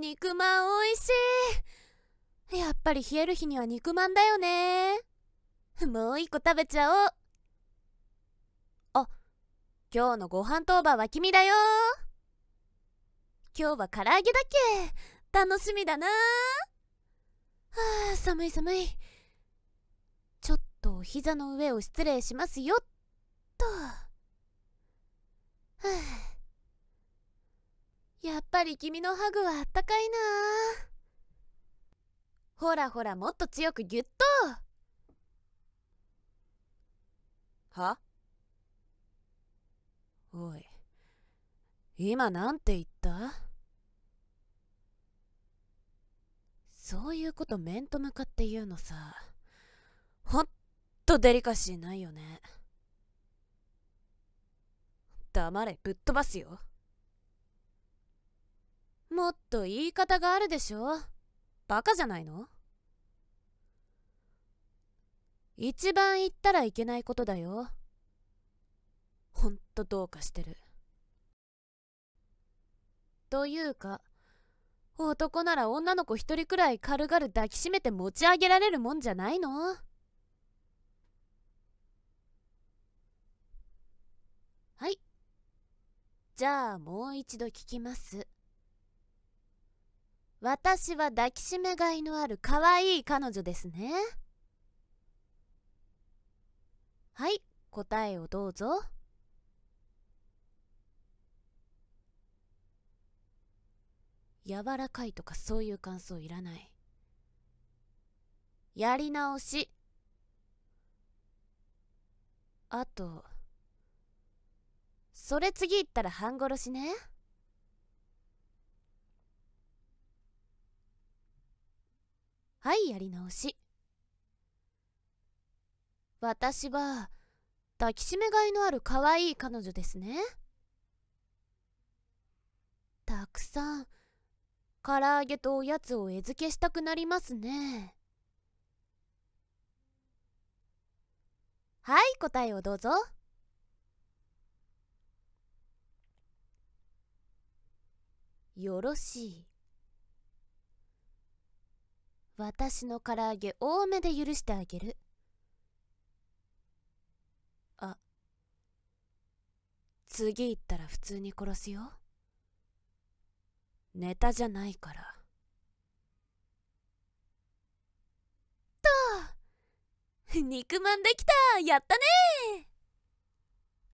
肉まん美味しいやっぱり冷える日には肉まんだよねもう一個食べちゃおうあ今日のご飯当番は君だよ今日は唐揚げだっけ楽しみだなはあ寒い寒いちょっとお膝の上を失礼しますよやっぱり君のハグはあったかいなほらほらもっと強くギュッとはおい今なんて言ったそういうこと面と向かって言うのさほんとデリカシーないよね黙れぶっ飛ばすよもっと言い方があるでしょバカじゃないの一番言ったらいけないことだよほんとどうかしてるというか男なら女の子一人くらい軽々抱きしめて持ち上げられるもんじゃないのはいじゃあもう一度聞きます私は抱きしめがいのある可愛い彼女ですね。はい、答えをどうぞ。柔らかいとかそういう感想いらない。やり直し。あと、それ次行ったら半殺しね。はいやり直し私は抱きしめがいのある可愛い彼女ですねたくさん唐揚げとおやつを餌付けしたくなりますねはい答えをどうぞよろしい私の唐揚げ多めで許してあげる。あ、次行ったら普通に殺すよ。ネタじゃないから。と肉まんできたやったね